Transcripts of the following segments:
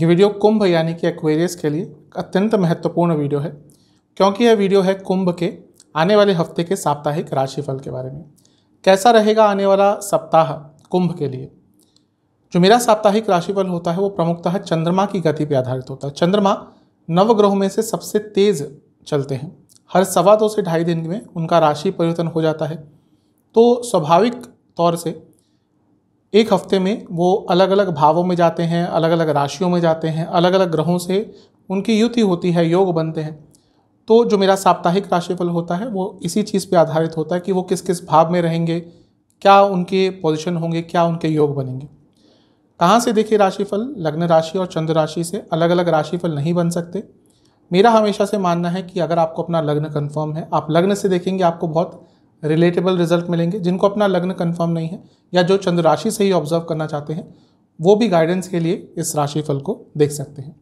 ये वीडियो कुंभ यानी कि एक्वेरियस के लिए अत्यंत महत्वपूर्ण वीडियो है क्योंकि यह वीडियो है कुंभ के आने वाले हफ्ते के साप्ताहिक राशिफल के बारे में कैसा रहेगा आने वाला सप्ताह कुंभ के लिए जो मेरा साप्ताहिक राशिफल होता है वो प्रमुखतः चंद्रमा की गति पर आधारित होता है चंद्रमा नवग्रह में से सबसे तेज चलते हैं हर सवा दो से ढाई दिन में उनका राशि परिवर्तन हो जाता है तो स्वाभाविक तौर से एक हफ्ते में वो अलग अलग भावों में जाते हैं अलग अलग राशियों में जाते हैं अलग अलग ग्रहों से उनकी युति होती है योग बनते हैं तो जो मेरा साप्ताहिक राशिफल होता है वो इसी चीज़ पे आधारित होता है कि वो किस किस भाव में रहेंगे क्या उनके पोजिशन होंगे क्या उनके योग बनेंगे कहाँ से देखिए राशिफल लग्न राशि और चंद्र राशि से अलग अलग राशिफल नहीं बन सकते मेरा हमेशा से मानना है कि अगर आपको अपना लग्न कन्फर्म है आप लग्न से देखेंगे आपको बहुत रिलेटेबल रिजल्ट मिलेंगे जिनको अपना लग्न कन्फर्म नहीं है या जो चंद्र राशि से ही ऑब्जर्व करना चाहते हैं वो भी गाइडेंस के लिए इस राशिफल को देख सकते हैं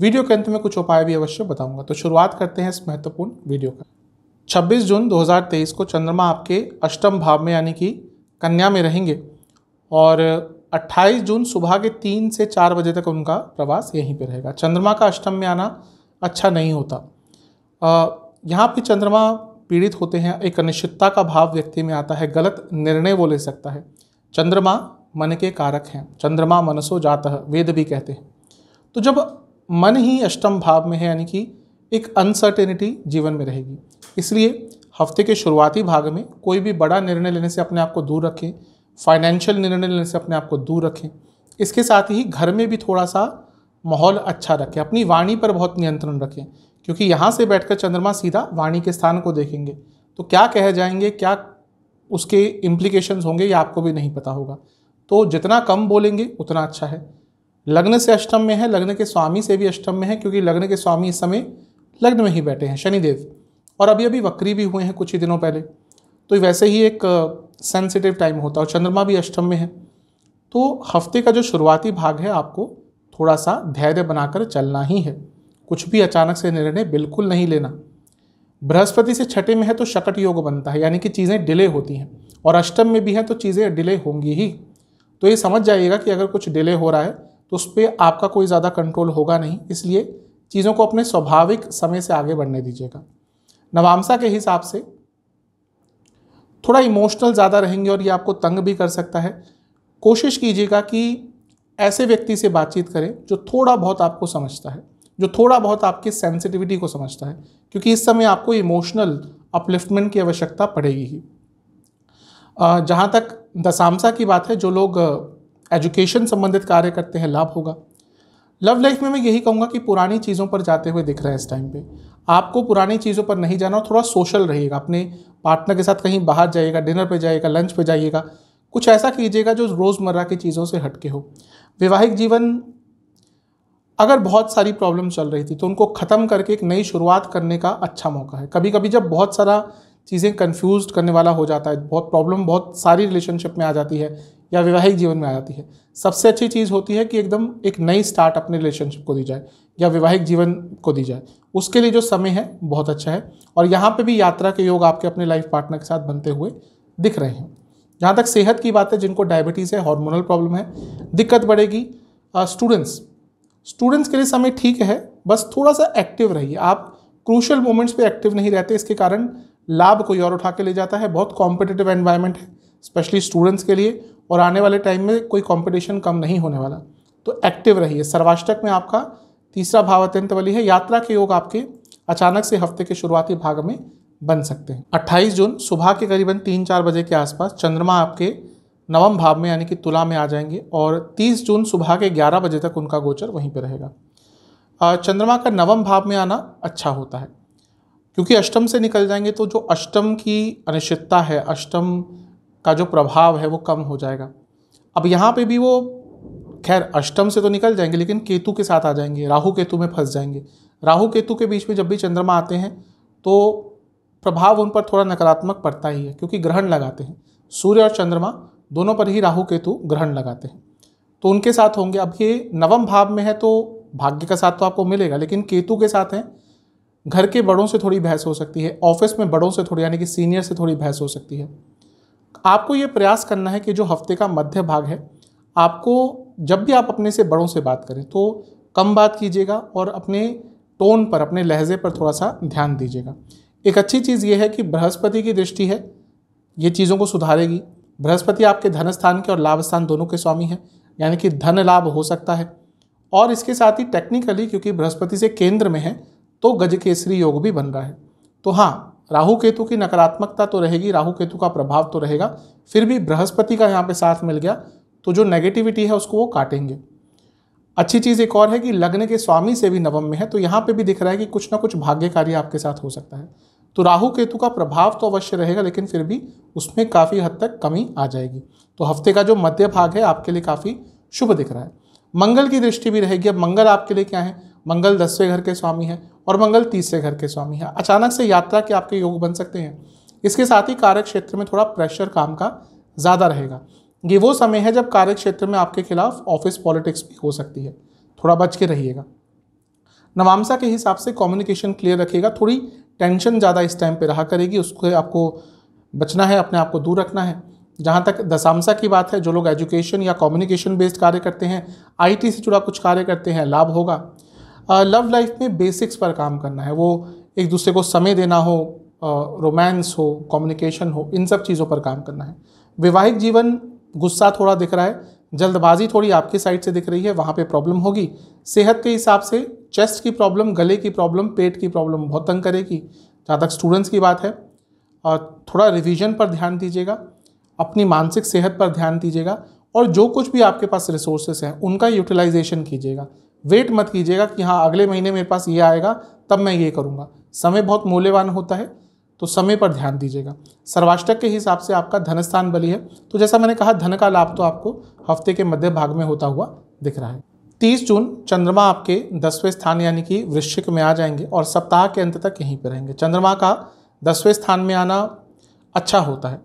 वीडियो के अंत में कुछ उपाय भी अवश्य बताऊंगा तो शुरुआत करते हैं इस महत्वपूर्ण वीडियो का 26 जून 2023 को चंद्रमा आपके अष्टम भाव में यानी कि कन्या में रहेंगे और 28 जून सुबह के तीन से चार बजे तक उनका प्रवास यहीं पर रहेगा चंद्रमा का अष्टम में आना अच्छा नहीं होता यहाँ पे चंद्रमा पीड़ित होते हैं एक अनिश्चितता का भाव व्यक्ति में आता है गलत निर्णय वो ले सकता है चंद्रमा मन के कारक हैं चंद्रमा मनसो जात वेद भी कहते हैं तो जब मन ही अष्टम भाव में है यानी कि एक अनसर्टेनिटी जीवन में रहेगी इसलिए हफ्ते के शुरुआती भाग में कोई भी बड़ा निर्णय लेने से अपने आप को दूर रखें फाइनेंशियल निर्णय लेने से अपने आप को दूर रखें इसके साथ ही घर में भी थोड़ा सा माहौल अच्छा रखें अपनी वाणी पर बहुत नियंत्रण रखें क्योंकि यहाँ से बैठकर चंद्रमा सीधा वाणी के स्थान को देखेंगे तो क्या कह जाएंगे क्या उसके इम्प्लीकेशंस होंगे ये आपको भी नहीं पता होगा तो जितना कम बोलेंगे उतना अच्छा है लग्न से अष्टम में है लग्न के स्वामी से भी अष्टम में है क्योंकि लग्न के स्वामी इस समय लग्न में ही बैठे हैं शनिदेव और अभी अभी वक्री भी हुए हैं कुछ ही दिनों पहले तो वैसे ही एक सेंसिटिव टाइम होता है और चंद्रमा भी अष्टम में है तो हफ्ते का जो शुरुआती भाग है आपको थोड़ा सा धैर्य बनाकर चलना ही है कुछ भी अचानक से निर्णय बिल्कुल नहीं लेना बृहस्पति से छठे में है तो शकट योग बनता है यानी कि चीज़ें डिले होती हैं और अष्टम में भी है तो चीज़ें डिले होंगी ही तो ये समझ जाइएगा कि अगर कुछ डिले हो रहा है तो उस पर आपका कोई ज़्यादा कंट्रोल होगा नहीं इसलिए चीज़ों को अपने स्वाभाविक समय से आगे बढ़ने दीजिएगा नवामसा के हिसाब से थोड़ा इमोशनल ज़्यादा रहेंगे और ये आपको तंग भी कर सकता है कोशिश कीजिएगा कि ऐसे व्यक्ति से बातचीत करें जो थोड़ा बहुत आपको समझता है जो थोड़ा बहुत आपकी सेंसिटिविटी को समझता है क्योंकि इस समय आपको इमोशनल अपलिफ्टमेंट की आवश्यकता पड़ेगी ही जहाँ तक दसामसा की बात है जो लोग एजुकेशन संबंधित कार्य करते हैं लाभ होगा लव लाइफ में मैं यही कहूँगा कि पुरानी चीज़ों पर जाते हुए दिख रहा है इस टाइम पे आपको पुरानी चीज़ों पर नहीं जाना थोड़ा सोशल रहेगा अपने पार्टनर के साथ कहीं बाहर जाइएगा डिनर पे जाइएगा लंच पे जाइएगा कुछ ऐसा कीजिएगा जो रोज़मर्रा की चीज़ों से हटके हो वैवाहिक जीवन अगर बहुत सारी प्रॉब्लम चल रही थी तो उनको ख़त्म करके एक नई शुरुआत करने का अच्छा मौका है कभी कभी जब बहुत सारा चीज़ें कन्फ्यूज करने वाला हो जाता है बहुत प्रॉब्लम बहुत सारी रिलेशनशिप में आ जाती है या वैवाहिक जीवन में आ जाती है सबसे अच्छी चीज़ होती है कि एकदम एक नई स्टार्ट अपने रिलेशनशिप को दी जाए या वैवाहिक जीवन को दी जाए उसके लिए जो समय है बहुत अच्छा है और यहाँ पर भी यात्रा के योग आपके अपने लाइफ पार्टनर के साथ बनते हुए दिख रहे हैं जहाँ तक सेहत की बात है जिनको डायबिटीज़ है हार्मोनल प्रॉब्लम है दिक्कत बढ़ेगी स्टूडेंट्स स्टूडेंट्स के लिए समय ठीक है बस थोड़ा सा एक्टिव रहिए आप क्रूशल मोमेंट्स पे एक्टिव नहीं रहते इसके कारण लाभ कोई और उठा के ले जाता है बहुत कॉम्पिटिटिव एनवायरनमेंट है स्पेशली स्टूडेंट्स के लिए और आने वाले टाइम में कोई कॉम्पिटिशन कम नहीं होने वाला तो एक्टिव रहिए सर्वाष्टक में आपका तीसरा भाव अत्यंत वाली है यात्रा के योग आपके अचानक से हफ्ते के शुरुआती भाग में बन सकते हैं 28 जून सुबह के करीबन तीन चार बजे के आसपास चंद्रमा आपके नवम भाव में यानी कि तुला में आ जाएंगे और 30 जून सुबह के 11 बजे तक उनका गोचर वहीं पर रहेगा चंद्रमा का नवम भाव में आना अच्छा होता है क्योंकि अष्टम से निकल जाएंगे तो जो अष्टम की अनिश्चितता है अष्टम का जो प्रभाव है वो कम हो जाएगा अब यहाँ पे भी वो खैर अष्टम से तो निकल जाएंगे लेकिन केतु के साथ आ जाएंगे राहु केतु में फंस जाएंगे राहु केतु के बीच में जब भी चंद्रमा आते हैं तो प्रभाव उन पर थोड़ा नकारात्मक पड़ता ही है क्योंकि ग्रहण लगाते हैं सूर्य और चंद्रमा दोनों पर ही राहु केतु ग्रहण लगाते हैं तो उनके साथ होंगे अब ये नवम भाव में है तो भाग्य का साथ तो आपको मिलेगा लेकिन केतु के साथ हैं घर के बड़ों से थोड़ी बहस हो सकती है ऑफिस में बड़ों से थोड़ी यानी कि सीनियर से थोड़ी बहस हो सकती है आपको ये प्रयास करना है कि जो हफ्ते का मध्य भाग है आपको जब भी आप अपने से बड़ों से बात करें तो कम बात कीजिएगा और अपने टोन पर अपने लहजे पर थोड़ा सा ध्यान दीजिएगा एक अच्छी चीज़ ये है कि बृहस्पति की दृष्टि है ये चीज़ों को सुधारेगी बृहस्पति आपके धन स्थान के और लाभ स्थान दोनों के स्वामी हैं यानी कि धन लाभ हो सकता है और इसके साथ ही टेक्निकली क्योंकि बृहस्पति से केंद्र में है तो गज केसरी योग भी बन रहा है तो हाँ राहु केतु की नकारात्मकता तो रहेगी राहु केतु का प्रभाव तो रहेगा फिर भी बृहस्पति का यहाँ पे साथ मिल गया तो जो नेगेटिविटी है उसको वो काटेंगे अच्छी चीज़ एक और है कि लग्न के स्वामी से भी नवम में है तो यहाँ पे भी दिख रहा है कि कुछ ना कुछ भाग्य कार्य आपके साथ हो सकता है तो राहु केतु का प्रभाव तो अवश्य रहेगा लेकिन फिर भी उसमें काफ़ी हद तक कमी आ जाएगी तो हफ्ते का जो मध्य भाग है आपके लिए काफ़ी शुभ दिख रहा है मंगल की दृष्टि भी रहेगी अब मंगल आपके लिए क्या है मंगल दसवें घर के स्वामी है और मंगल तीसरे घर के स्वामी है अचानक से यात्रा के आपके योग बन सकते हैं इसके साथ ही कार्य क्षेत्र में थोड़ा प्रेशर काम का ज़्यादा रहेगा ये वो समय है जब कार्य क्षेत्र में आपके खिलाफ ऑफिस पॉलिटिक्स भी हो सकती है थोड़ा बच के रहिएगा नवामसा के हिसाब से कम्युनिकेशन क्लियर रखिएगा थोड़ी टेंशन ज़्यादा इस टाइम पे रहा करेगी उसको आपको बचना है अपने आप को दूर रखना है जहाँ तक दशामसा की बात है जो लोग एजुकेशन या कम्युनिकेशन बेस्ड कार्य करते हैं आईटी से जुड़ा कुछ कार्य करते हैं लाभ होगा लव लाइफ में बेसिक्स पर काम करना है वो एक दूसरे को समय देना हो रोमांस हो कम्युनिकेशन हो इन सब चीज़ों पर काम करना है वैवाहिक जीवन गुस्सा थोड़ा दिख रहा है जल्दबाजी थोड़ी आपकी साइड से दिख रही है वहाँ पे प्रॉब्लम होगी सेहत के हिसाब से चेस्ट की प्रॉब्लम गले की प्रॉब्लम पेट की प्रॉब्लम बहुत तंग करेगी जहाँ तक स्टूडेंट्स की बात है और थोड़ा रिवीजन पर ध्यान दीजिएगा अपनी मानसिक सेहत पर ध्यान दीजिएगा और जो कुछ भी आपके पास रिसोर्सेस हैं उनका यूटिलाइजेशन कीजिएगा वेट मत कीजिएगा कि हाँ अगले महीने मेरे पास ये आएगा तब मैं ये करूँगा समय बहुत मूल्यवान होता है तो समय पर ध्यान दीजिएगा सर्वाष्टक के हिसाब से आपका धन स्थान बली है तो जैसा मैंने कहा धन का लाभ तो आपको हफ्ते के मध्य भाग में होता हुआ दिख रहा है तीस जून चंद्रमा आपके दसवें स्थान यानी कि वृश्चिक में आ जाएंगे और सप्ताह के अंत तक यहीं पर रहेंगे चंद्रमा का दसवें स्थान में आना अच्छा होता है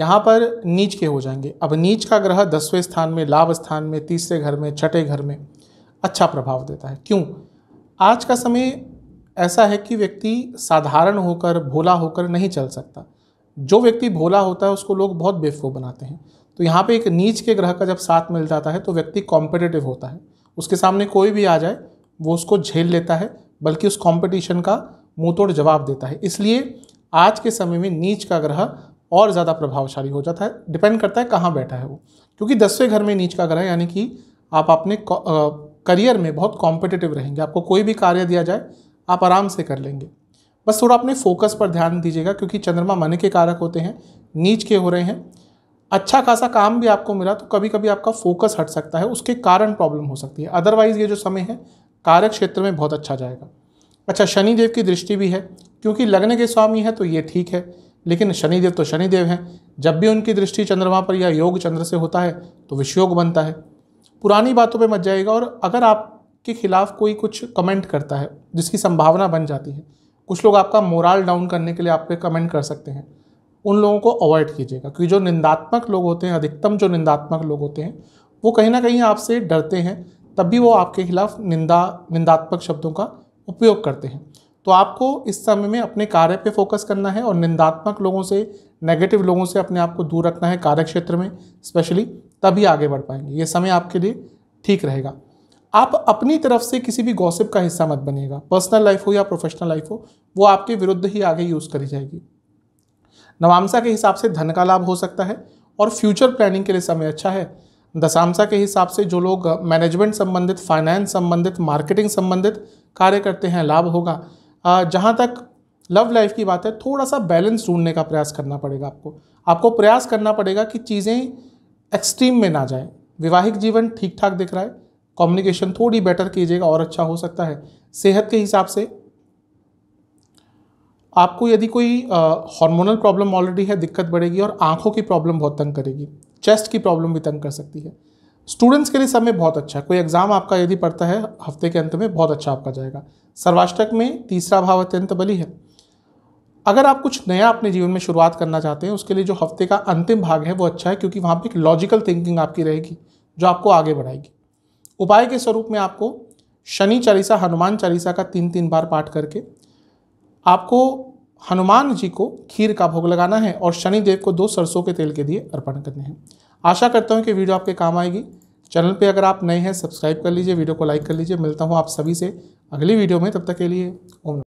यहाँ पर नीच के हो जाएंगे अब नीच का ग्रह दसवें स्थान में लाभ स्थान में तीसरे घर में छठे घर में अच्छा प्रभाव देता है क्यों आज का समय ऐसा है कि व्यक्ति साधारण होकर भोला होकर नहीं चल सकता जो व्यक्ति भोला होता है उसको लोग बहुत बेवकूफ़ बनाते हैं तो यहाँ पे एक नीच के ग्रह का जब साथ मिल जाता है तो व्यक्ति कॉम्पिटेटिव होता है उसके सामने कोई भी आ जाए वो उसको झेल लेता है बल्कि उस कंपटीशन का मुंहतोड़ जवाब देता है इसलिए आज के समय में नीच का ग्रह और ज़्यादा प्रभावशाली हो जाता है डिपेंड करता है कहाँ बैठा है वो क्योंकि दसवें घर में नीच का ग्रह यानी कि आप अपने करियर में बहुत कॉम्पिटिटिव रहेंगे आपको कोई भी कार्य दिया जाए आप आराम से कर लेंगे बस थोड़ा अपने फोकस पर ध्यान दीजिएगा क्योंकि चंद्रमा मन के कारक होते हैं नीच के हो रहे हैं अच्छा खासा काम भी आपको मिला तो कभी कभी आपका फोकस हट सकता है उसके कारण प्रॉब्लम हो सकती है अदरवाइज़ ये जो समय है कार्य क्षेत्र में बहुत अच्छा जाएगा अच्छा शनिदेव की दृष्टि भी है क्योंकि लग्न के स्वामी है तो ये ठीक है लेकिन शनिदेव तो शनिदेव हैं जब भी उनकी दृष्टि चंद्रमा पर या योग चंद्र से होता है तो विषयोग बनता है पुरानी बातों पर मत जाएगा और अगर आपके खिलाफ कोई कुछ कमेंट करता है जिसकी संभावना बन जाती है कुछ लोग आपका मोराल डाउन करने के लिए आप पे कमेंट कर सकते हैं उन लोगों को अवॉइड कीजिएगा क्योंकि जो निंदात्मक लोग होते हैं अधिकतम जो निंदात्मक लोग होते हैं वो कहीं ना कहीं आपसे डरते हैं तब भी वो आपके खिलाफ निंदा निंदात्मक शब्दों का उपयोग करते हैं तो आपको इस समय में अपने कार्य पे फोकस करना है और निंदात्मक लोगों से नेगेटिव लोगों से अपने आप को दूर रखना है कार्य क्षेत्र में स्पेशली तभी आगे बढ़ पाएंगे ये समय आपके लिए ठीक रहेगा आप अपनी तरफ से किसी भी गॉसिप का हिस्सा मत बनिएगा पर्सनल लाइफ हो या प्रोफेशनल लाइफ हो वो आपके विरुद्ध ही आगे यूज़ करी जाएगी नवामसा के हिसाब से धन का लाभ हो सकता है और फ्यूचर प्लानिंग के लिए समय अच्छा है दशामसा के हिसाब से जो लोग मैनेजमेंट संबंधित फाइनेंस संबंधित मार्केटिंग संबंधित कार्य करते हैं लाभ होगा जहाँ तक लव लाइफ की बात है थोड़ा सा बैलेंस ढूंढने का प्रयास करना पड़ेगा आपको आपको प्रयास करना पड़ेगा कि चीज़ें एक्सट्रीम में ना जाएं वैवाहिक जीवन ठीक ठाक दिख रहा है कम्युनिकेशन थोड़ी बेटर कीजिएगा और अच्छा हो सकता है सेहत के हिसाब से आपको यदि कोई हार्मोनल प्रॉब्लम ऑलरेडी है दिक्कत बढ़ेगी और आँखों की प्रॉब्लम बहुत तंग करेगी चेस्ट की प्रॉब्लम भी तंग कर सकती है स्टूडेंट्स के लिए सब में बहुत अच्छा है कोई एग्ज़ाम आपका यदि पड़ता है हफ्ते के अंत में बहुत अच्छा आपका जाएगा सर्वाष्टक में तीसरा भाव अत्यंत बली है अगर आप कुछ नया अपने जीवन में शुरुआत करना चाहते हैं उसके लिए जो हफ्ते का अंतिम भाग है वो अच्छा है क्योंकि वहाँ पर एक लॉजिकल थिंकिंग आपकी रहेगी जो आपको आगे बढ़ाएगी उपाय के स्वरूप में आपको शनि चालीसा हनुमान चालीसा का तीन तीन बार पाठ करके आपको हनुमान जी को खीर का भोग लगाना है और शनिदेव को दो सरसों के तेल के दिए अर्पण करने हैं आशा करता हूँ कि वीडियो आपके काम आएगी चैनल पे अगर आप नए हैं सब्सक्राइब कर लीजिए वीडियो को लाइक कर लीजिए मिलता हूँ आप सभी से अगली वीडियो में तब तक के लिए ओम